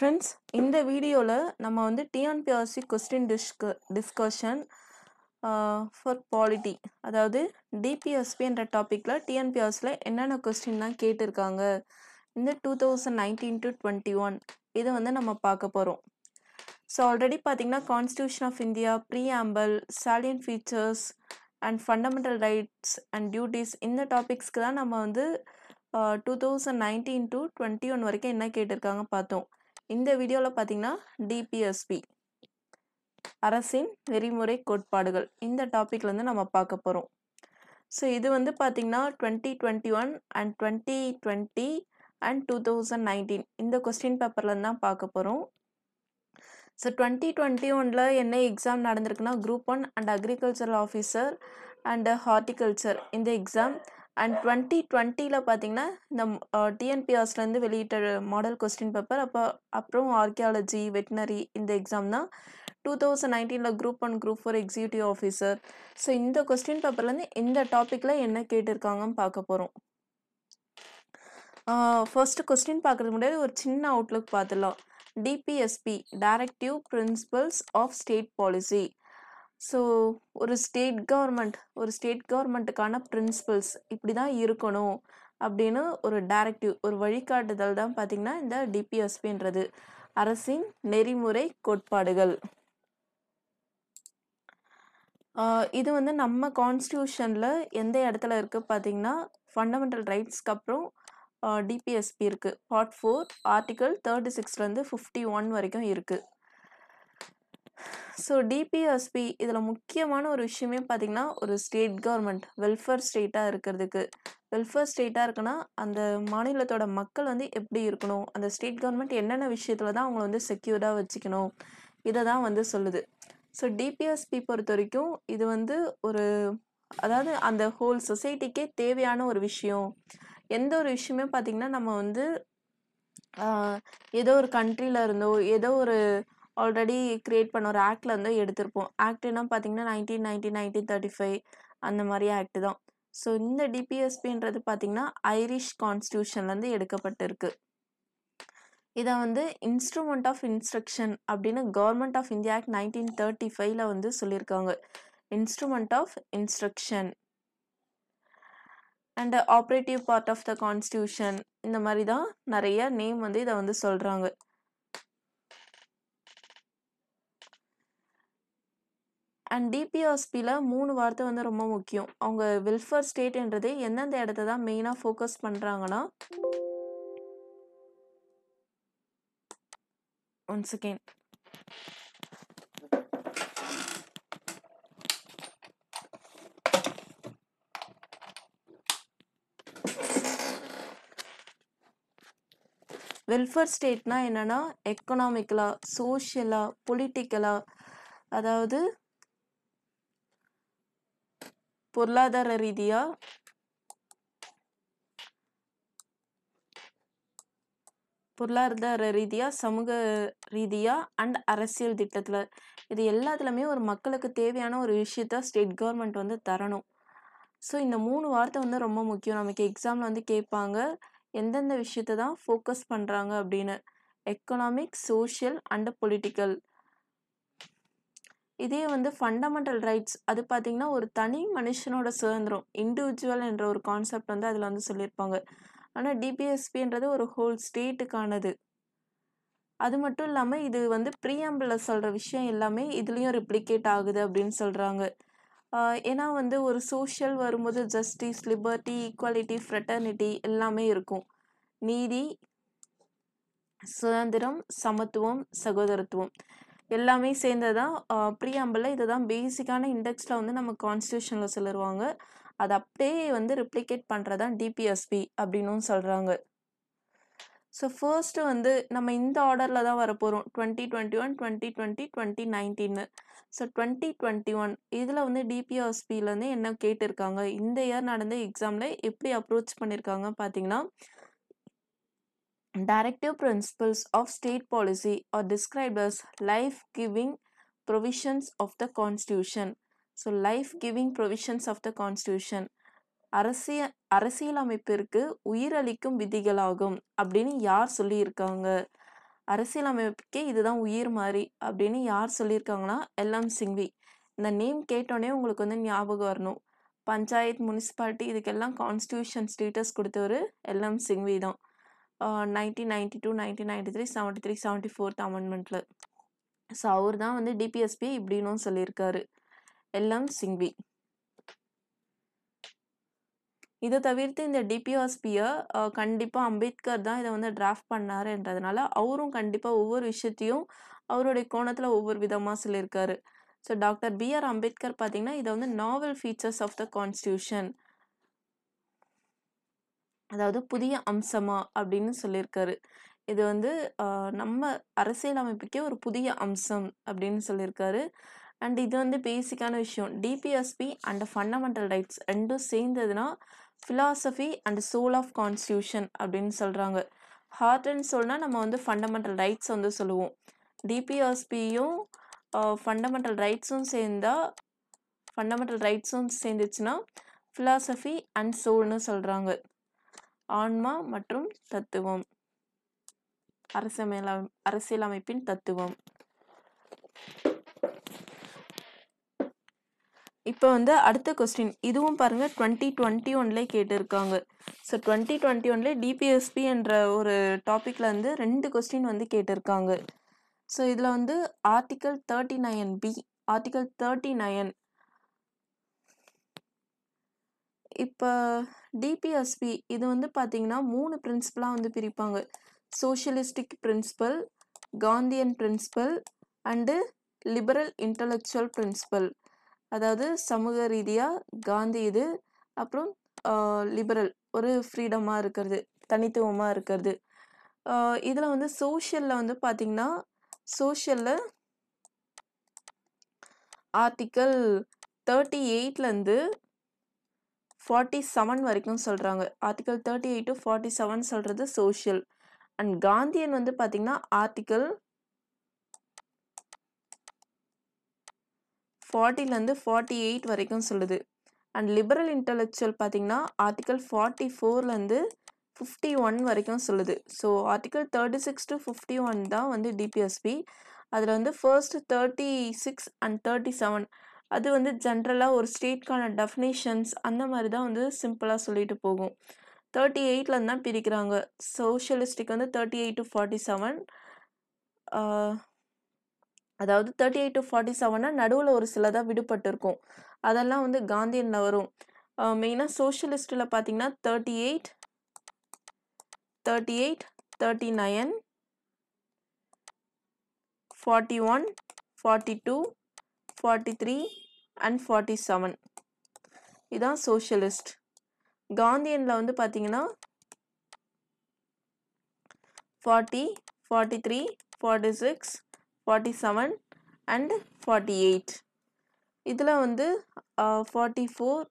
Friends இந்த வீடியோவில் நம்ம வந்து TNPSC question disc discussion for polity அதாவது டிபிஎஸ்பி என்ற டாப்பிக்கில் டிஎன்பிஆர்ஸில் என்னென்ன கொஸ்டின்லாம் கேட்டிருக்காங்க இந்த two thousand nineteen to twenty one இதை வந்து நம்ம பார்க்க போகிறோம் ஸோ ஆல்ரெடி பார்த்திங்கன்னா constitution of India preamble salient features and fundamental rights and duties இந்த டாபிக்ஸ்க்கு தான் நம்ம வந்து two thousand nineteen to twenty one வரைக்கும் என்ன கேட்டிருக்காங்க பார்த்தோம் இந்த வீடியோவில் பார்த்தீங்கன்னா டிபிஎஸ்பி அரசின் நெறிமுறை கோட்பாடுகள் இந்த டாப்பிக்லேருந்து நம்ம பார்க்க போகிறோம் ஸோ இது வந்து பார்த்திங்கன்னா twenty twenty one and twenty twenty and two thousand nineteen இந்த கொஸ்டின் பேப்பர்லேருந்து தான் பார்க்க போகிறோம் ஸோ டுவெண்ட்டி டுவெண்ட்டி ஒனில் என்ன எக்ஸாம் நடந்திருக்குன்னா group one and agricultural officer and horticulture இந்த எக்ஸாம் அண்ட் டுவெண்ட்டி டுவெண்ட்டியில் பார்த்தீங்கன்னா இந்த டிஎன்பிஆர்ஸ்லேருந்து வெளியிட்ட மாடல் கொஸ்டின் பேப்பர் அப்போ அப்புறம் ஆர்கியாலஜி வெட்டினரி இந்த எக்ஸாம் தான் டூ தௌசண்ட் நைன்டீனில் group one group four executive officer so இந்த கொஸ்டின் பேப்பர்லேருந்து இந்த டாப்பிக்கில் என்ன கேட்டிருக்காங்கன்னு பார்க்க போகிறோம் ஃபர்ஸ்ட் கொஸ்டின் பார்க்குறது முன்னாடி ஒரு சின்ன அவுட்லுக் பார்த்துடலாம் DPSP directive principles of state policy so ஒரு ஸ்டேட் கவர்மெண்ட் ஒரு ஸ்டேட் கவர்மெண்ட்டுக்கான பிரின்சிபல்ஸ் இப்படி தான் இருக்கணும் அப்படின்னு ஒரு டைரக்டிவ் ஒரு வழிகாட்டுதல் தான் பார்த்திங்கன்னா இந்த டிபிஎஸ்பின்றது அரசின் நெறிமுறை கோட்பாடுகள் இது வந்து நம்ம கான்ஸ்டியூஷனில் எந்த இடத்துல இருக்குது பார்த்தீங்கன்னா ஃபண்டமெண்டல் ரைட்ஸ்க்கு அப்புறம் டிபிஎஸ்பி இருக்குது பார்ட் ஃபோர் ஆர்டிகல் தேர்ட்டி சிக்ஸ்லேருந்து ஃபிஃப்டி ஒன் வரைக்கும் இருக்குது ஸோ டிபிஎஸ்பி இதில் முக்கியமான ஒரு விஷயமே பார்த்திங்கன்னா ஒரு ஸ்டேட் கவர்மெண்ட் வெல்ஃபேர் ஸ்டேட்டாக இருக்கிறதுக்கு வெல்ஃபேர் ஸ்டேட்டாக இருக்குன்னா அந்த மாநிலத்தோட மக்கள் வந்து எப்படி இருக்கணும் அந்த ஸ்டேட் கவர்மெண்ட் என்னென்ன விஷயத்தில் தான் அவங்கள வந்து செக்யூர்டாக வச்சுக்கணும் இதை தான் வந்து சொல்லுது ஸோ டிபிஎஸ்பி பொறுத்த வரைக்கும் இது வந்து ஒரு அதாவது அந்த ஹோல் சொசைட்டிக்கே தேவையான ஒரு விஷயம் எந்த ஒரு விஷயமே பார்த்திங்கன்னா நம்ம வந்து ஏதோ ஒரு கண்ட்ரியில் இருந்தோ ஏதோ ஒரு ஆல்ரெடி க்ரியேட் பண்ண ஒரு ஆக்டில் வந்து எடுத்திருப்போம் என்ன பார்த்தீங்கன்னா nineteen nineteen nineteen thirty five அந்த மாதிரி ஆக்ட் தான் ஸோ இந்த டிபிஎஸ்பின்றது பார்த்தீங்கன்னா ஐரிஷ் கான்ஸ்டியூஷன்லேருந்து எடுக்கப்பட்டிருக்கு இதை வந்து இன்ஸ்ட்ருமெண்ட் ஆஃப் இன்ஸ்ட்ரக்ஷன் அப்படின்னு government of India act nineteen thirty ஃபைவ்ல வந்து சொல்லியிருக்காங்க instrument of instruction and operative part of the constitution இந்த மாதிரி தான் நிறைய நேம் வந்து இதை வந்து சொல்கிறாங்க அண்ட் டிபிஆர்ஸ்பியில் மூணு வார்த்தை வந்து ரொம்ப முக்கியம் அவங்க வெல்ஃபேர் ஸ்டேட்ன்றது எந்தெந்த இடத்த தான் மெயினாக ஃபோக்கஸ் பண்ணுறாங்கன்னா ஒன்ஸ் செகண்ட் வெல்ஃபேர் ஸ்டேட்னா என்னென்னா எக்கனாமிக்கலாக சோஷியலாக பொலிட்டிக்கலாக அதாவது பொருளாதார ரீதியாக பொருளாதார ரீதியாக சமூக ரீதியாக அண்ட் அரசியல் திட்டத்தில் இது எல்லாத்துலேயுமே ஒரு மக்களுக்கு தேவையான ஒரு விஷயத்த ஸ்டேட் கவர்மெண்ட் வந்து தரணும் ஸோ இந்த மூணு வார்த்தை வந்து ரொம்ப முக்கியம் நமக்கு எக்ஸாம்ல வந்து கேட்பாங்க எந்தெந்த விஷயத்தை தான் ஃபோக்கஸ் பண்ணுறாங்க அப்படின்னு எக்கனாமிக் சோஷியல் அண்ட் பொலிட்டிக்கல் இதே வந்து ஃபண்டமெண்டல் ரைட்ஸ் அது பார்த்தீங்கன்னா ஒரு தனி மனுஷனோட சுதந்திரம் இண்டிவிஜுவல் என்ற ஒரு கான்செப்ட் வந்து அதில் வந்து சொல்லியிருப்பாங்க ஆனால் டிபிஎஸ்பின்றது ஒரு ஹோல் ஸ்டேட்டுக்கானது அது மட்டும் இல்லாமல் இது வந்து ப்ரீஆம்பிளில் சொல்கிற விஷயம் எல்லாமே இதுலேயும் ரிப்ளிகேட் ஆகுது அப்படின்னு சொல்கிறாங்க ஏன்னா வந்து ஒரு சோஷியல் வரும்போது ஜஸ்டிஸ் லிபர்ட்டி ஈக்குவாலிட்டி ஃப்ரெட்டர்னிட்டி எல்லாமே இருக்கும் நீதி சுதந்திரம் சமத்துவம் சகோதரத்துவம் எல்லாமே சேர்ந்தது தான் ப்ரீஆம்பிளில் இதை தான் பேசிக்கான இண்டெக்ஸில் வந்து நம்ம கான்ஸ்டியூஷனில் சொல்லிடுவாங்க அதை அப்படியே வந்து ரிப்ளிகேட் பண்ணுறது தான் டிபிஎஸ்பி அப்படின்னும் சொல்கிறாங்க ஸோ ஃபர்ஸ்ட்டு வந்து நம்ம இந்த ஆர்டரில் தான் வரப்போகிறோம் twenty twenty one twenty twenty twenty நைன்டீன்னு ஸோ டுவெண்ட்டி டுவெண்ட்டி ஒன் இதில் வந்து டிபிஎஸ்பியிலேருந்து என்ன கேட்டிருக்காங்க இந்த இயர் நடந்த எக்ஸாமில் எப்படி அப்ரோச் பண்ணியிருக்காங்க பார்த்தீங்கன்னா Directive principles of state policy are described as life giving provisions of the Constitution. So life giving provisions of the constitution அரசிய அரசியலமைப்பிற்கு உயிரளிக்கும் விதிகளாகும் அப்படின்னு யார் சொல்லியிருக்காங்க அரசியலமைப்புக்கே இதுதான் உயிர் மாதிரி அப்படின்னு யார் சொல்லியிருக்காங்கன்னா எல்எம் சிங்வி இந்த நேம் கேட்டோடனே உங்களுக்கு வந்து ஞாபகம் வரணும் பஞ்சாயத் முனிசிபாலிட்டி இதுக்கெல்லாம் கான்ஸ்டியூஷன் ஸ்டேட்டஸ் கொடுத்தவர் எல்எம் சிங்வி தான் nineteen ninety two nineteen ninety three seventy three seventy fourth அமெண்ட்மெண்ட்டில் ஸோ அவர் தான் வந்து டிபிஎஸ்பி இப்படின்னு சொல்லியிருக்காரு எல்லாம் சிங்வி இதை தவிர்த்து இந்த டிபிஎஸ்பியை கண்டிப்பாக அம்பேத்கர் தான் இதை வந்து டிராஃப்ட் பண்ணாருன்றதுனால அவரும் கண்டிப்பாக ஒவ்வொரு விஷயத்தையும் அவருடைய கோணத்தில் ஒவ்வொரு விதமாக சொல்லியிருக்காரு ஸோ டாக்டர் பிஆர் அம்பேத்கர் பார்த்தீங்கன்னா இதை வந்து novel features of the constitution அதாவது புதிய அம்சமா அப்படின்னு சொல்லியிருக்காரு இது வந்து நம்ம அரசியலமைப்புக்கே ஒரு புதிய அம்சம் அப்படின்னு சொல்லியிருக்காரு அண்ட் இது வந்து பேசிக்கான விஷயம் டிபிஎஸ்பி அண்ட் ஃபண்டமெண்டல் ரைட்ஸ் ரெண்டும் சேர்ந்ததுனா philosophy and soul of constitution அப்படின்னு சொல்கிறாங்க ஹார்ட் அண்ட் சோல்னால் நம்ம வந்து ஃபண்டமெண்டல் ரைட்ஸ் வந்து சொல்லுவோம் டிபிஎஸ்பியும் ஃபண்டமெண்டல் ரைட்ஸும் சேர்ந்தால் ஃபண்டமெண்டல் ரைட்ஸும் சேர்ந்துச்சுன்னா ஃபிலாசபி அண்ட் சோல்னு சொல்கிறாங்க ஆன்மா மற்றும் தத்துவம் அரசியல அரசியலமைப்பின் தத்துவம் இப்போ வந்து அடுத்த கொஸ்டின் இதுவும் பாருங்க டுவெண்ட்டி டுவெண்ட்டி ஒன்ல கேட்டிருக்காங்க ஸோ டுவெண்ட்டி டுவெண்ட்டி ஒன்ல டிபிஎஸ்பி என்ற ஒரு டாபிக்ல வந்து ரெண்டு கொஸ்டின் வந்து கேட்டிருக்காங்க ஸோ இதில் வந்து article thirty nine B article thirty nine இப்போ டிபிஎஸ்பி இது வந்து பார்த்திங்கன்னா மூணு பிரின்சிபலாக வந்து பிரிப்பாங்க socialistic principle Gandhian principle and liberal intellectual principle அதாவது சமூக ரீதியாக காந்தி இது அப்புறம் லிபரல் ஒரு ஃப்ரீடமாக இருக்கிறது தனித்துவமாக இருக்கிறது இதில் வந்து சோஷியலில் வந்து பார்த்திங்கன்னா சோஷியலில் ஆர்டிக்கல் தேர்ட்டி எயிட்லேருந்து ஃபார்ட்டி செவன் வரைக்கும் சொல்கிறாங்க article thirty eight to forty seven சொல்கிறது சோஷியல் அண்ட் காந்தியன் வந்து பார்த்திங்கன்னா ஆர்டிக்கல் ஃபார்ட்டிலேருந்து ஃபார்ட்டி எயிட் வரைக்கும் சொல்லுது அண்ட் லிபரல் இன்டலெக்சுவல் பார்த்திங்கன்னா ஆர்டிக்கல் ஃபார்ட்டி ஃபோர்லேருந்து ஃபிஃப்டி ஒன் வரைக்கும் சொல்லுது so article thirty six to fifty one தான் வந்து டிபிஎஸ்பி அதில் வந்து first thirty six and thirty seven அது வந்து ஜென்ரலாக ஒரு ஸ்டேட்கான டெஃபினேஷன்ஸ் அந்த மாதிரி தான் வந்து சிம்பிளாக சொல்லிட்டு போகும் தேர்ட்டி எயிட்டில் தான் பிரிக்கிறாங்க சோஷியலிஸ்டிக் வந்து thirty eight to forty seven அதாவது தேர்ட்டி எயிட் டு ஃபார்ட்டி செவனா நடுவில் ஒரு சிலதாக விடுபட்டிருக்கும் அதெல்லாம் வந்து காந்தியனில் வரும் மெயினாக சோஷியலிஸ்ட்டில் பார்த்தீங்கன்னா thirty eight thirty eight thirty nine forty one forty two forty three and forty seven இதான் சோஷியலிஸ்ட் காந்தியனில் வந்து பார்த்தீங்கன்னா forty forty three forty six forty seven and forty eight இதில் வந்து forty four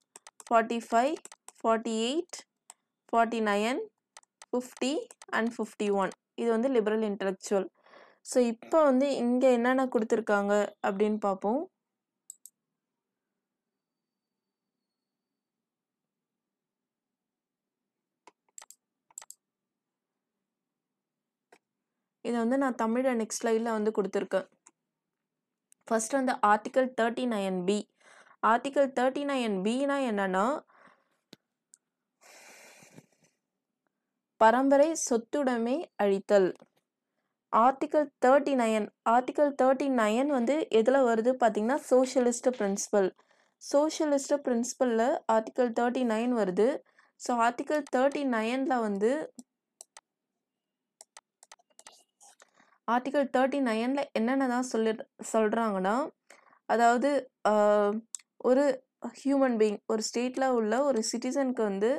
forty five forty eight forty nine fifty and fifty one இது வந்து liberal intellectual so இப்போ வந்து இங்கே என்னென்ன கொடுத்துருக்காங்க அப்படின்னு பார்ப்போம் இதை வந்து நான் தமிழில் நெக்ஸ்ட் ஸ்லைடில் வந்து கொடுத்துருக்கேன் ஃபஸ்ட் வந்து article thirty nine B article thirty nine பினா என்னன்னா பரம்பரை சொத்துடைமை அழித்தல் article thirty nine article thirty nine வந்து எதில் வருது பார்த்திங்கன்னா சோஷியலிஸ்ட் பிரின்சிபல் சோஷியலிஸ்ட் பிரின்சிபலில் ஆர்டிக்கல் தேர்ட்டி நைன் வருது ஸோ ஆர்டிக்கல் தேர்ட்டி நைனில் வந்து ஆர்டிகல் தேர்ட்டி நைனில் என்னென்ன தான் சொல்லி சொல்கிறாங்கன்னா அதாவது ஒரு ஹியூமன் பீயிங் ஒரு ஸ்டேட்டில் உள்ள ஒரு சிட்டிசனுக்கு வந்து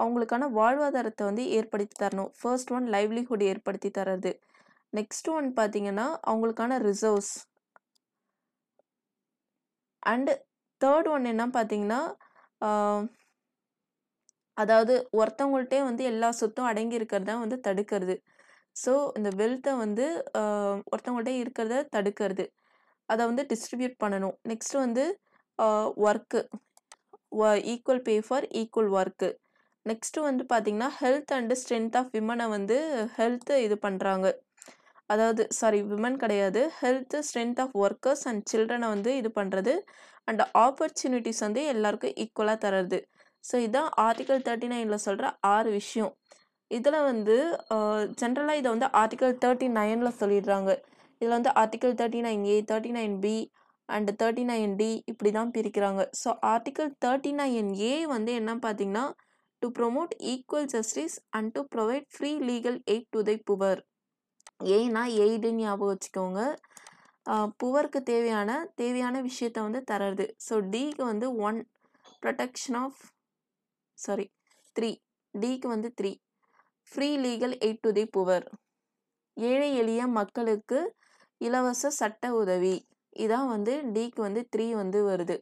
அவங்களுக்கான வாழ்வாதாரத்தை வந்து ஏற்படுத்தி தரணும் ஃபர்ஸ்ட் ஒன் லைவ்லிஹுட் ஏற்படுத்தி தர்றது நெக்ஸ்ட் ஒன் பார்த்தீங்கன்னா அவங்களுக்கான ரிசர்வ்ஸ் அண்டு தேர்ட் ஒன் என்ன பார்த்தீங்கன்னா அதாவது ஒருத்தவங்கள்ட்டே வந்து எல்லா சொத்தும் அடங்கி இருக்கிறத வந்து தடுக்கிறது ஸோ இந்த வெல்த்தை வந்து ஒருத்தவங்கள்ட்ட இருக்கிறத தடுக்கிறது அதை வந்து டிஸ்ட்ரிபியூட் பண்ணணும் நெக்ஸ்ட் வந்து work equal pay for equal work next வந்து பார்த்திங்கன்னா ஹெல்த் அண்டு ஸ்ட்ரென்த் ஆஃப் விமனை வந்து ஹெல்த்து இது பண்ணுறாங்க அதாவது சாரி விமன் கிடையாது health strength of workers and சில்ட்ரனை வந்து இது பண்ணுறது அண்ட் ஆப்பர்ச்சுனிட்டிஸ் வந்து எல்லாருக்கும் ஈக்குவலாக தர்றது ஸோ இதுதான் ஆர்டிகல் தேர்ட்டி நைனில் சொல்கிற ஆறு விஷயம் இதில் வந்து ஜென்ரலாக இதை வந்து ஆர்டிக்கல் தேர்ட்டி நைனில் சொல்லிடுறாங்க இதில் வந்து article thirty nine A thirty nine B and thirty nine D இப்படி தான் பிரிக்கிறாங்க so article thirty nine A வந்து என்ன பார்த்தீங்கன்னா to promote equal justice and to provide free legal aid to the poor ஏன்னா எய்டுன்னு ஞாபகம் வச்சுக்கோங்க புவருக்கு தேவையான தேவையான விஷயத்த வந்து தரது ஸோ டிக்கு வந்து one protection of sorry three டிக்கு வந்து three free legal aid to the poor ஏழை எளிய மக்களுக்கு இலவச சட்ட உதவி இதான் வந்து டிக்கு வந்து த்ரீ வந்து வருது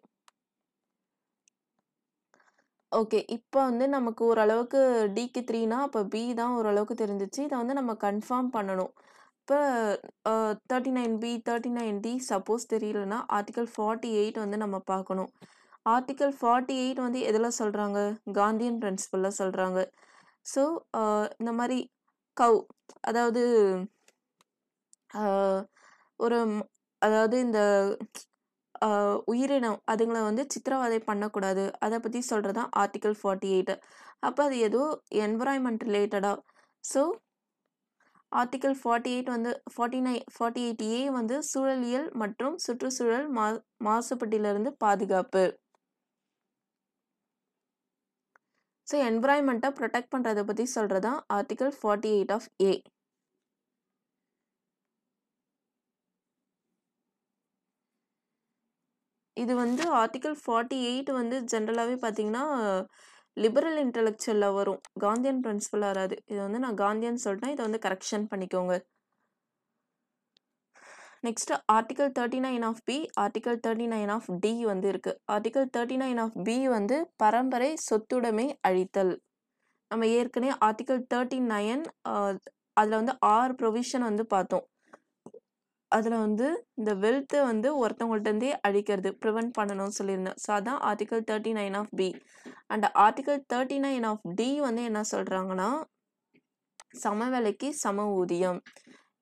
ஓகே இப்போ வந்து நமக்கு ஓரளவுக்கு டிக்கு த்ரீனா அப்போ பி தான் ஓரளவுக்கு தெரிஞ்சிச்சு இதை வந்து நம்ம கன்ஃபார்ம் பண்ணணும் இப்போ thirty nine B thirty nine D suppose தெரியலன்னா ஆர்டிக்கல் ஃபார்ட்டி எயிட் வந்து நம்ம பார்க்கணும் ஆர்டிக்கல் ஃபார்ட்டி எயிட் வந்து எதில் சொல்கிறாங்க காந்தியன் பிரின்சிபலில் சொல்கிறாங்க ஸோ இந்த மாதிரி கவ் அதாவது ஒரு அதாவது இந்த உயிரினம் அதுங்களை வந்து சித்திரவதை பண்ணக்கூடாது அதை பற்றி சொல்கிறது தான் ஆர்டிக்கல் ஃபார்ட்டி எயிட்டு அப்போ அது ஏதோ என்வரான்மெண்ட் ரிலேட்டடாக ஸோ ஆர்டிக்கல் ஃபார்ட்டி எயிட் வந்து forty nine forty eight A வந்து சூழலியல் மற்றும் சுற்றுச்சூழல் மா மாசுபட்டிலிருந்து பாதுகாப்பு ஸோ என்வராய்மெண்ட்டை ப்ரொடெக்ட் பண்ணுறதை பற்றி சொல்கிறது தான் article forty eight of A இது வந்து ஆர்டிகல் ஃபார்ட்டி எயிட் வந்து ஜென்ரலாகவே பார்த்தீங்கன்னா லிபரல் இன்டலெக்சுவலில் வரும் காந்தியன் பிரின்சிபல் வராது இது வந்து நான் காந்தியன் சொல்லிட்டேன் இதை வந்து கரெக்ஷன் பண்ணிக்கோங்க next article thirty nine of B article thirty nine of D வந்து இருக்குது article thirty nine of B வந்து பரம்பரை சொத்துடைமை அழித்தல் நம்ம ஏற்கனவே ஆர்டிகல் தேர்ட்டி நைன் அதில் வந்து ஆறு ப்ரொவிஷன் வந்து பார்த்தோம் அதில் வந்து இந்த வெல்த்தை வந்து ஒருத்தவங்கள்ட்டேருந்தே அழிக்கிறது ப்ரிவெண்ட் பண்ணணும்னு சொல்லியிருந்தேன் ஸோ அதான் article thirty nine of B and article thirty nine of D வந்து என்ன சொல்கிறாங்கன்னா சமவேலைக்கு சம ஊதியம்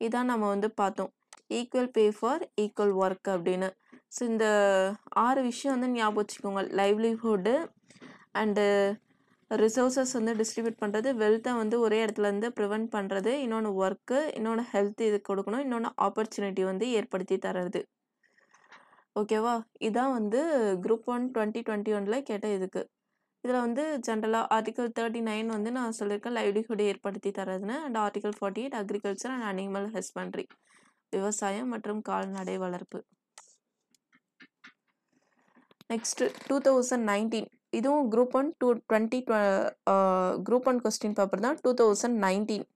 இதான் நம்ம வந்து பார்த்தோம் equal pay for equal work அப்படின்னு ஸோ இந்த ஆறு விஷயம் வந்து ஞாபகம் வச்சுக்கோங்க லைவ்லிஹுட்டு அண்டு ரிசோர்ஸஸ் வந்து டிஸ்ட்ரிபியூட் பண்ணுறது வெல்த்தை வந்து ஒரே இடத்துலேருந்து ப்ரிவெண்ட் பண்ணுறது இன்னொன்று ஒர்க்கு இன்னொன்று ஹெல்த் இது கொடுக்கணும் இன்னொன்று ஆப்பர்ச்சுனிட்டி வந்து ஏற்படுத்தி தர்றது ஓகேவா இதான் வந்து குரூப் ஒன் டுவெண்ட்டி டுவெண்ட்டி ஒனில் கேட்ட இதுக்கு இதில் வந்து ஜென்ரலாக ஆர்டிகல் தேர்ட்டி நைன் வந்து நான் சொல்லியிருக்கேன் லைவ்லிஹுட் ஏற்படுத்தி தரதுன்னு and article forty eight agriculture and animal husbandry விவசாயம் மற்றும் கால்நடை வளர்ப்பு நெக்ஸ்ட் டூ தௌசண்ட் நைன்டீன் இதுவும் group one two twenty group one question paper தான் டூ தௌசண்ட் நைன்டீன்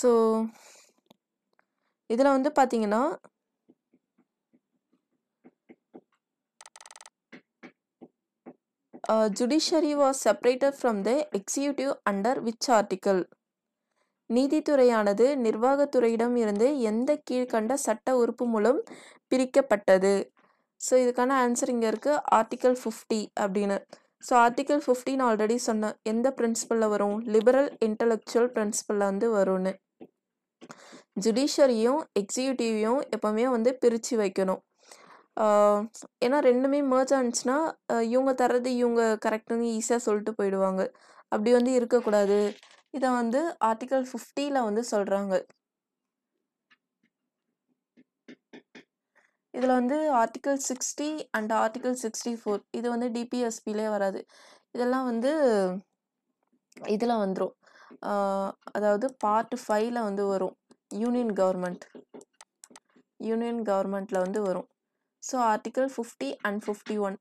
ஸோ இதில் வந்து பார்த்தீங்கன்னா judiciary was separated from the executive under which article நீதித்துறையானது நிர்வாகத்துறையிடம் இருந்து எந்த கீழ்கண்ட சட்ட உறுப்பு மூலம் பிரிக்கப்பட்டது ஸோ இதுக்கான ஆன்சர் இங்கே இருக்குது ஆர்டிக்கல் ஃபிஃப்டி அப்படின்னு ஸோ ஆர்டிக்கல் ஃபிஃப்டின் ஆல்ரெடி சொன்னேன் எந்த பிரின்சிபலில் வரும் லிபரல் இன்டலெக்சுவல் பிரின்சிபலில் வந்து வரும்னு ஜுடிஷரியும் எக்ஸிக்யூட்டிவையும் எப்போவுமே வந்து பிரித்து வைக்கணும் ஏன்னா ரெண்டுமே மேர்ஜ் ஆனிச்சுன்னா இவங்க தர்றது இவங்க கரெக்டுன்னு ஈஸியாக சொல்லிட்டு போயிடுவாங்க அப்படி வந்து இருக்கக்கூடாது இதை வந்து ஆர்டிகல் ஃபிஃப்டியில் வந்து சொல்கிறாங்க இதில் வந்து article sixty and article sixty four இது வந்து டிபிஎஸ்பிலே வராது இதெல்லாம் வந்து இதில் வந்துடும் அதாவது பார்ட் ஃபைவ்ல வந்து வரும் யூனியன் கவர்மெண்ட் யூனியன் கவர்மெண்ட்டில் வந்து வரும் so article fifty and fifty one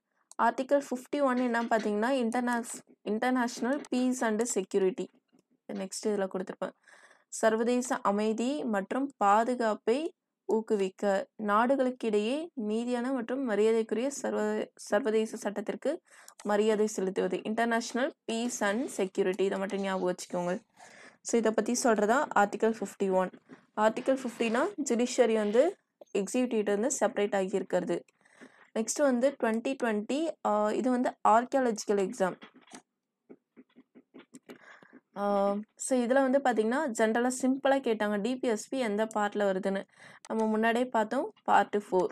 article fifty one என்ன பார்த்தீங்கன்னா international international peace and security next இதில் கொடுத்துருப்பேன் சர்வதேச அமைதி மற்றும் பாதுகாப்பை ஊக்குவிக்க நாடுகளுக்கிடையே நீதியான மற்றும் மரியாதைக்குரிய சர்வ சர்வதேச சட்டத்திற்கு மரியாதை செலுத்துவது இன்டர்நேஷ்னல் பீஸ் அண்ட் செக்யூரிட்டி இதை மட்டும் ஞாபகம் வச்சுக்கோங்க ஸோ இதை பற்றி சொல்கிறதா ஆர்டிக்கல் ஃபிஃப்டி ஒன் ஆர்டிக்கல் ஃபிஃப்டினா ஜுடிஷியரி வந்து எக்ஸிக்யூட்டிவ் வந்து செப்பரேட் ஆகியிருக்கிறது நெக்ஸ்ட் வந்து டுவெண்ட்டி டுவெண்ட்டி இது வந்து ஆர்கியாலஜிக்கல் எக்ஸாம் ஸோ இதில் வந்து பார்த்திங்கன்னா ஜென்ரலாக சிம்பிளாக கேட்டாங்க டிபிஎஸ்பி எந்த பார்ட்டில் வருதுன்னு நம்ம முன்னாடியே பார்த்தோம் பார்ட்டு ஃபோர்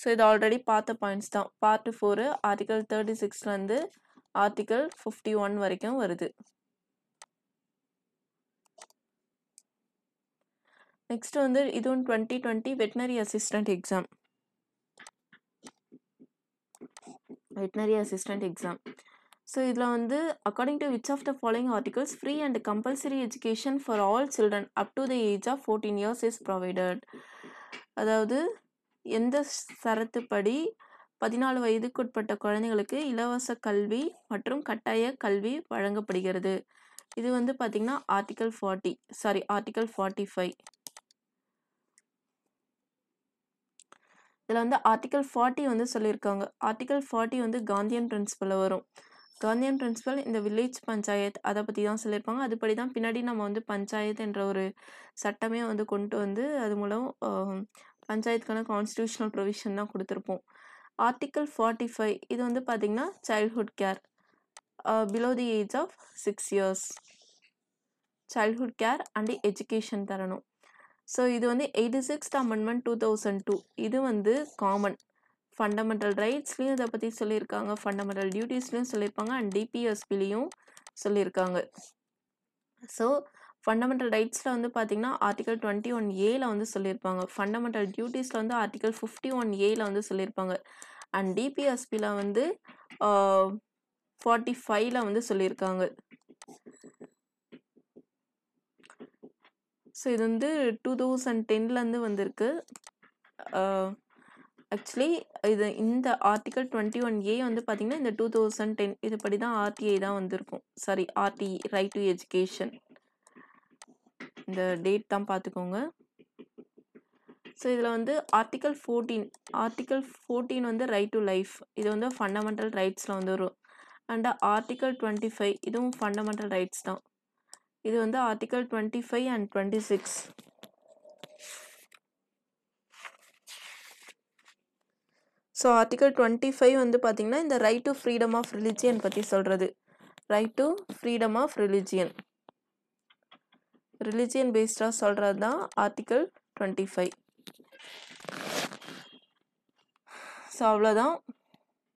ஸோ இது ஆல்ரெடி பார்த்த பாயிண்ட்ஸ் தான் பார்ட்டு ஃபோரு ஆர்டிக்கல் தேர்ட்டி சிக்ஸ்லேருந்து ஆர்டிக்கல் ஃபிஃப்டி ஒன் வரைக்கும் வருது நெக்ஸ்ட் வந்து இதுவும் twenty twenty veterinary assistant exam veterinary assistant exam so இதில் வந்து according to which of the following articles free and compulsory education for all children up to the age of fourteen years is provided அதாவது எந்த சரத்துப்படி பதினாலு வயதுக்குட்பட்ட குழந்தைங்களுக்கு இலவச கல்வி மற்றும் கட்டாய கல்வி வழங்கப்படுகிறது இது வந்து பார்த்திங்கன்னா article forty sorry article forty five இதில் வந்து ஆர்டிக்கல் ஃபார்ட்டி வந்து சொல்லியிருக்காங்க ஆர்டிக்கல் ஃபார்ட்டி வந்து காந்தியன் பிரின்சிபலில் வரும் கவர்னியன் பிரின்சிபல் இந்த வில்லேஜ் பஞ்சாயத் அதை பற்றி தான் சொல்லியிருப்பாங்க அதுபடி தான் பின்னாடி நம்ம வந்து பஞ்சாயத் என்ற ஒரு சட்டமே வந்து கொண்டு வந்து அது மூலம் பஞ்சாயத்துக்கான கான்ஸ்டியூஷனல் ப்ரொவிஷன் தான் கொடுத்துருப்போம் ஆர்டிக்கல் ஃபார்ட்டி ஃபைவ் இது வந்து பார்த்திங்கன்னா childhood care below the age of six years childhood care and education தரணும் ஸோ இது வந்து eighty sixth amendment two thousand two இது வந்து காமன் ஃபண்டமெண்டல் ரைட்ஸ்லேயும் இதை பற்றி சொல்லியிருக்காங்க ஃபண்டமெண்டல் டியூட்டிஸ்லேயும் சொல்லியிருப்பாங்க அண்ட் டிபிஎஸ்பிலையும் சொல்லியிருக்காங்க ஸோ ஃபண்டமெண்டல் ரைட்ஸில் வந்து பார்த்திங்கன்னா ஆர்டிகல் டுவெண்ட்டி ஒன் ஏல வந்து சொல்லியிருப்பாங்க ஃபண்டமெண்டல் டியூட்டிஸில் வந்து ஆர்டிகல் ஃபிஃப்டி ஒன் ஏல வந்து சொல்லியிருப்பாங்க அண்ட் டிபிஎஸ்பியில் வந்து ஃபார்ட்டி ஃபைவ்ல வந்து சொல்லியிருக்காங்க ஸோ இது வந்து டூ தௌசண்ட் டென்லேருந்து வந்திருக்கு ஆக்சுவலி இது இந்த ஆர்டிகல் டுவெண்ட்டி ஒன் ஏ வந்து பார்த்தீங்கன்னா இந்த டூ தௌசண்ட் டென் இதுபடி தான் ஆர்டிஐ தான் வந்திருக்கும் sorry RTE right to education இந்த டேட் தான் பார்த்துக்கோங்க ஸோ இதில் வந்து ஆர்டிக்கல் ஃபோர்டீன் ஆர்டிக்கல் ஃபோர்டீன் வந்து ரைட் டு லைஃப் இது வந்து ஃபண்டமெண்டல் ரைட்ஸில் வந்து வரும் அண்ட் ஆர்டிக்கல் டுவெண்ட்டி ஃபைவ் இதுவும் ஃபண்டமெண்டல் ரைட்ஸ் தான் இது வந்து article twenty five and twenty six so article twenty five வந்து பார்த்திங்கன்னா இந்த right to freedom of religion பற்றி சொல்கிறது right to freedom of religion religion பேஸ்டாக சொல்கிறது தான் ஆர்டிக்கல் டுவெண்ட்டி ஃபைவ் ஸோ அவ்வளோதான்